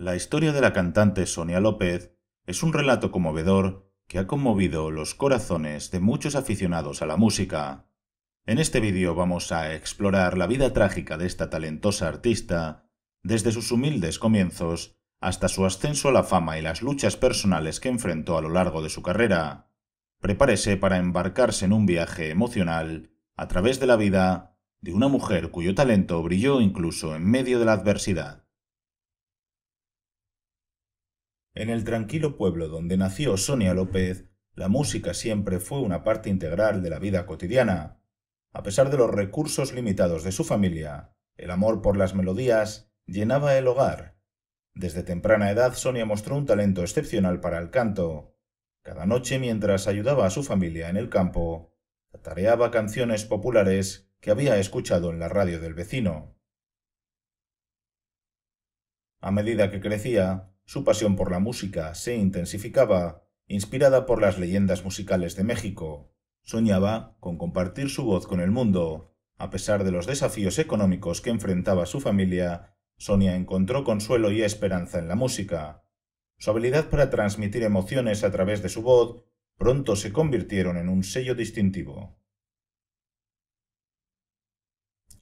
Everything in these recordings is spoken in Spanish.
La historia de la cantante Sonia López es un relato conmovedor que ha conmovido los corazones de muchos aficionados a la música. En este vídeo vamos a explorar la vida trágica de esta talentosa artista, desde sus humildes comienzos hasta su ascenso a la fama y las luchas personales que enfrentó a lo largo de su carrera. Prepárese para embarcarse en un viaje emocional a través de la vida de una mujer cuyo talento brilló incluso en medio de la adversidad. En el tranquilo pueblo donde nació Sonia López, la música siempre fue una parte integral de la vida cotidiana. A pesar de los recursos limitados de su familia, el amor por las melodías llenaba el hogar. Desde temprana edad Sonia mostró un talento excepcional para el canto. Cada noche mientras ayudaba a su familia en el campo, atareaba canciones populares que había escuchado en la radio del vecino. A medida que crecía, su pasión por la música se intensificaba, inspirada por las leyendas musicales de México. Soñaba con compartir su voz con el mundo. A pesar de los desafíos económicos que enfrentaba su familia, Sonia encontró consuelo y esperanza en la música. Su habilidad para transmitir emociones a través de su voz pronto se convirtieron en un sello distintivo.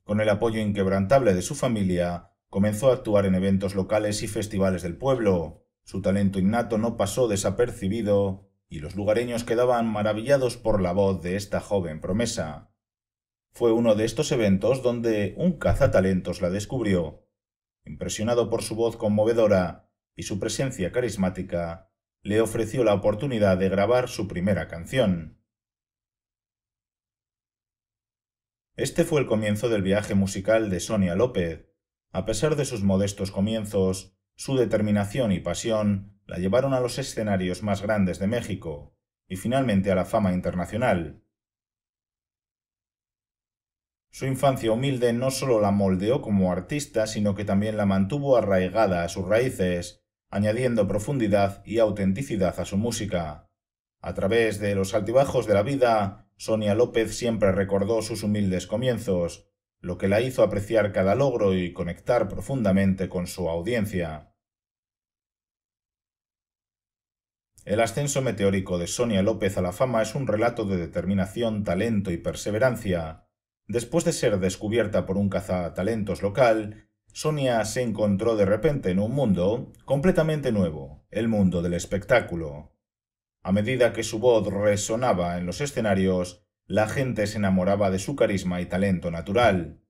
Con el apoyo inquebrantable de su familia, Comenzó a actuar en eventos locales y festivales del pueblo. Su talento innato no pasó desapercibido y los lugareños quedaban maravillados por la voz de esta joven promesa. Fue uno de estos eventos donde un cazatalentos la descubrió. Impresionado por su voz conmovedora y su presencia carismática, le ofreció la oportunidad de grabar su primera canción. Este fue el comienzo del viaje musical de Sonia López, a pesar de sus modestos comienzos, su determinación y pasión la llevaron a los escenarios más grandes de México y finalmente a la fama internacional. Su infancia humilde no solo la moldeó como artista, sino que también la mantuvo arraigada a sus raíces, añadiendo profundidad y autenticidad a su música. A través de los altibajos de la vida, Sonia López siempre recordó sus humildes comienzos, lo que la hizo apreciar cada logro y conectar profundamente con su audiencia. El ascenso meteórico de Sonia López a la fama es un relato de determinación, talento y perseverancia. Después de ser descubierta por un cazatalentos local, Sonia se encontró de repente en un mundo completamente nuevo, el mundo del espectáculo. A medida que su voz resonaba en los escenarios, la gente se enamoraba de su carisma y talento natural.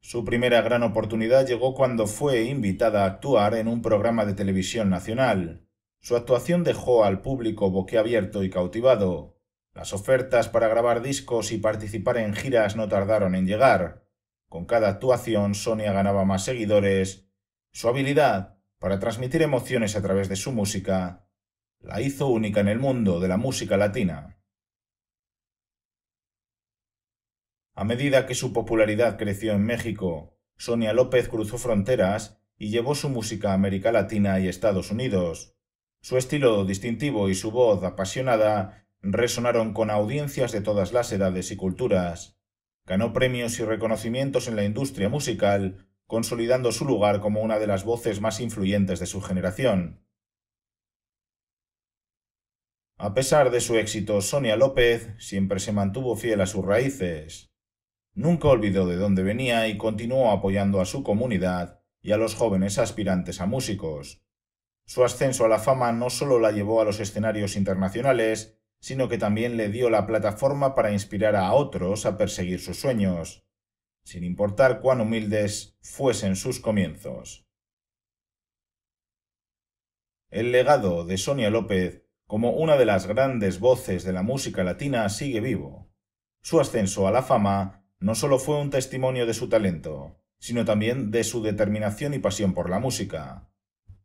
Su primera gran oportunidad llegó cuando fue invitada a actuar en un programa de televisión nacional. Su actuación dejó al público boquiabierto y cautivado. Las ofertas para grabar discos y participar en giras no tardaron en llegar. Con cada actuación Sonia ganaba más seguidores. Su habilidad para transmitir emociones a través de su música la hizo única en el mundo de la música latina. A medida que su popularidad creció en México, Sonia López cruzó fronteras y llevó su música a América Latina y Estados Unidos. Su estilo distintivo y su voz apasionada resonaron con audiencias de todas las edades y culturas. Ganó premios y reconocimientos en la industria musical, consolidando su lugar como una de las voces más influyentes de su generación. A pesar de su éxito, Sonia López siempre se mantuvo fiel a sus raíces. Nunca olvidó de dónde venía y continuó apoyando a su comunidad y a los jóvenes aspirantes a músicos. Su ascenso a la fama no solo la llevó a los escenarios internacionales, sino que también le dio la plataforma para inspirar a otros a perseguir sus sueños, sin importar cuán humildes fuesen sus comienzos. El legado de Sonia López como una de las grandes voces de la música latina, sigue vivo. Su ascenso a la fama no solo fue un testimonio de su talento, sino también de su determinación y pasión por la música.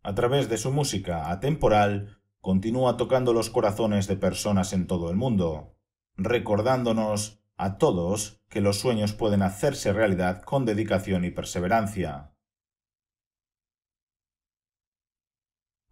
A través de su música atemporal, continúa tocando los corazones de personas en todo el mundo, recordándonos a todos que los sueños pueden hacerse realidad con dedicación y perseverancia.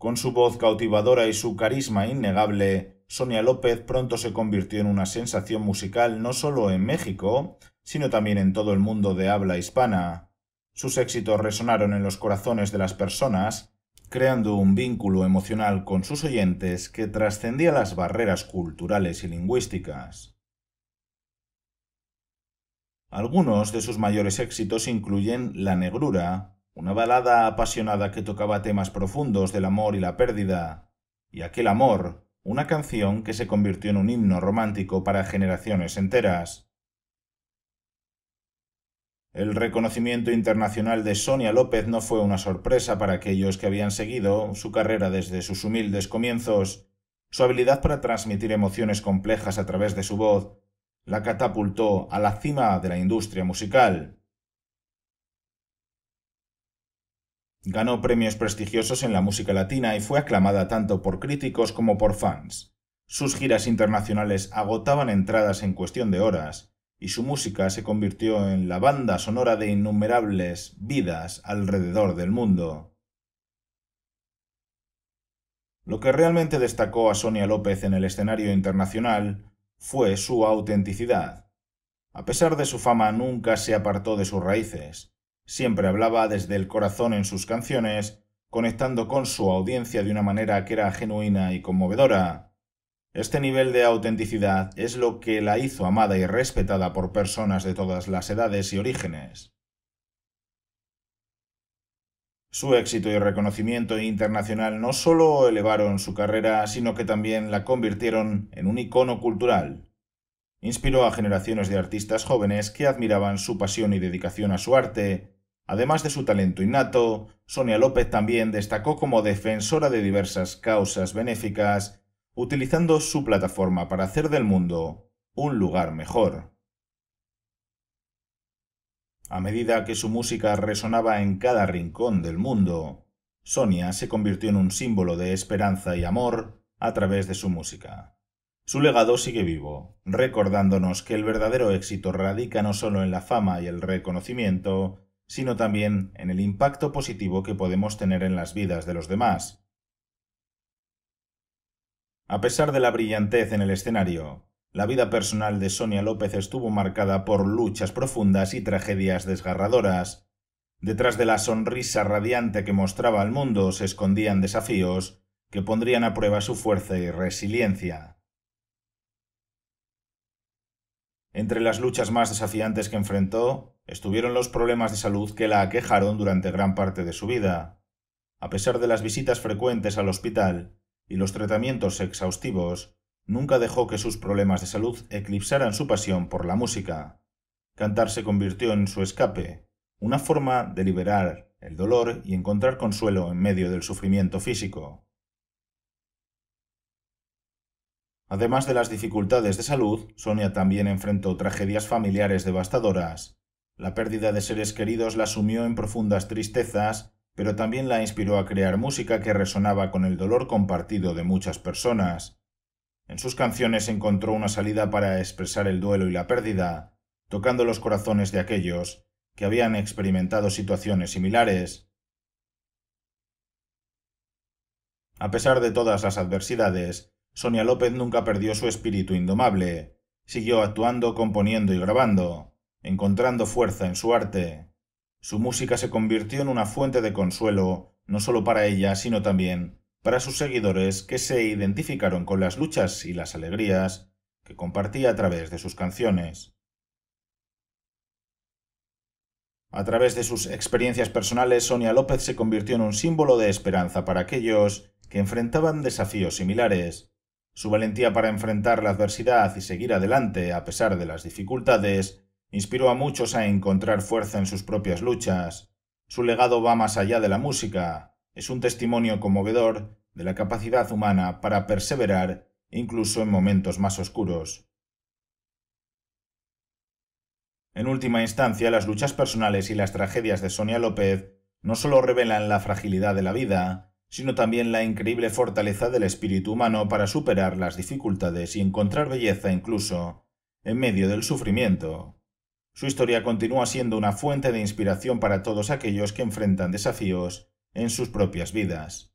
Con su voz cautivadora y su carisma innegable, Sonia López pronto se convirtió en una sensación musical no solo en México, sino también en todo el mundo de habla hispana. Sus éxitos resonaron en los corazones de las personas, creando un vínculo emocional con sus oyentes que trascendía las barreras culturales y lingüísticas. Algunos de sus mayores éxitos incluyen La Negrura, una balada apasionada que tocaba temas profundos del amor y la pérdida, y aquel amor, una canción que se convirtió en un himno romántico para generaciones enteras. El reconocimiento internacional de Sonia López no fue una sorpresa para aquellos que habían seguido su carrera desde sus humildes comienzos. Su habilidad para transmitir emociones complejas a través de su voz la catapultó a la cima de la industria musical. Ganó premios prestigiosos en la música latina y fue aclamada tanto por críticos como por fans. Sus giras internacionales agotaban entradas en cuestión de horas, y su música se convirtió en la banda sonora de innumerables vidas alrededor del mundo. Lo que realmente destacó a Sonia López en el escenario internacional fue su autenticidad. A pesar de su fama nunca se apartó de sus raíces, Siempre hablaba desde el corazón en sus canciones, conectando con su audiencia de una manera que era genuina y conmovedora. Este nivel de autenticidad es lo que la hizo amada y respetada por personas de todas las edades y orígenes. Su éxito y reconocimiento internacional no solo elevaron su carrera, sino que también la convirtieron en un icono cultural. Inspiró a generaciones de artistas jóvenes que admiraban su pasión y dedicación a su arte, Además de su talento innato, Sonia López también destacó como defensora de diversas causas benéficas, utilizando su plataforma para hacer del mundo un lugar mejor. A medida que su música resonaba en cada rincón del mundo, Sonia se convirtió en un símbolo de esperanza y amor a través de su música. Su legado sigue vivo, recordándonos que el verdadero éxito radica no solo en la fama y el reconocimiento, sino también en el impacto positivo que podemos tener en las vidas de los demás. A pesar de la brillantez en el escenario, la vida personal de Sonia López estuvo marcada por luchas profundas y tragedias desgarradoras. Detrás de la sonrisa radiante que mostraba al mundo se escondían desafíos que pondrían a prueba su fuerza y resiliencia. Entre las luchas más desafiantes que enfrentó estuvieron los problemas de salud que la aquejaron durante gran parte de su vida. A pesar de las visitas frecuentes al hospital y los tratamientos exhaustivos, nunca dejó que sus problemas de salud eclipsaran su pasión por la música. Cantar se convirtió en su escape, una forma de liberar el dolor y encontrar consuelo en medio del sufrimiento físico. Además de las dificultades de salud, Sonia también enfrentó tragedias familiares devastadoras, la pérdida de seres queridos la sumió en profundas tristezas, pero también la inspiró a crear música que resonaba con el dolor compartido de muchas personas. En sus canciones encontró una salida para expresar el duelo y la pérdida, tocando los corazones de aquellos que habían experimentado situaciones similares. A pesar de todas las adversidades, Sonia López nunca perdió su espíritu indomable. Siguió actuando, componiendo y grabando. Encontrando fuerza en su arte, su música se convirtió en una fuente de consuelo, no solo para ella, sino también para sus seguidores que se identificaron con las luchas y las alegrías que compartía a través de sus canciones. A través de sus experiencias personales, Sonia López se convirtió en un símbolo de esperanza para aquellos que enfrentaban desafíos similares. Su valentía para enfrentar la adversidad y seguir adelante a pesar de las dificultades Inspiró a muchos a encontrar fuerza en sus propias luchas. Su legado va más allá de la música. Es un testimonio conmovedor de la capacidad humana para perseverar incluso en momentos más oscuros. En última instancia, las luchas personales y las tragedias de Sonia López no solo revelan la fragilidad de la vida, sino también la increíble fortaleza del espíritu humano para superar las dificultades y encontrar belleza incluso en medio del sufrimiento. Su historia continúa siendo una fuente de inspiración para todos aquellos que enfrentan desafíos en sus propias vidas.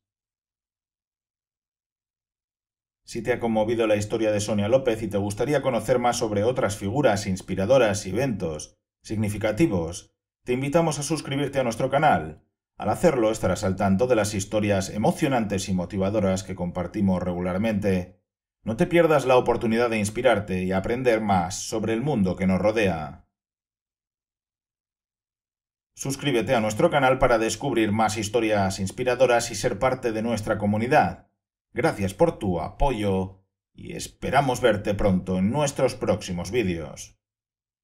Si te ha conmovido la historia de Sonia López y te gustaría conocer más sobre otras figuras inspiradoras y eventos significativos, te invitamos a suscribirte a nuestro canal. Al hacerlo estarás al tanto de las historias emocionantes y motivadoras que compartimos regularmente. No te pierdas la oportunidad de inspirarte y aprender más sobre el mundo que nos rodea. Suscríbete a nuestro canal para descubrir más historias inspiradoras y ser parte de nuestra comunidad. Gracias por tu apoyo y esperamos verte pronto en nuestros próximos vídeos.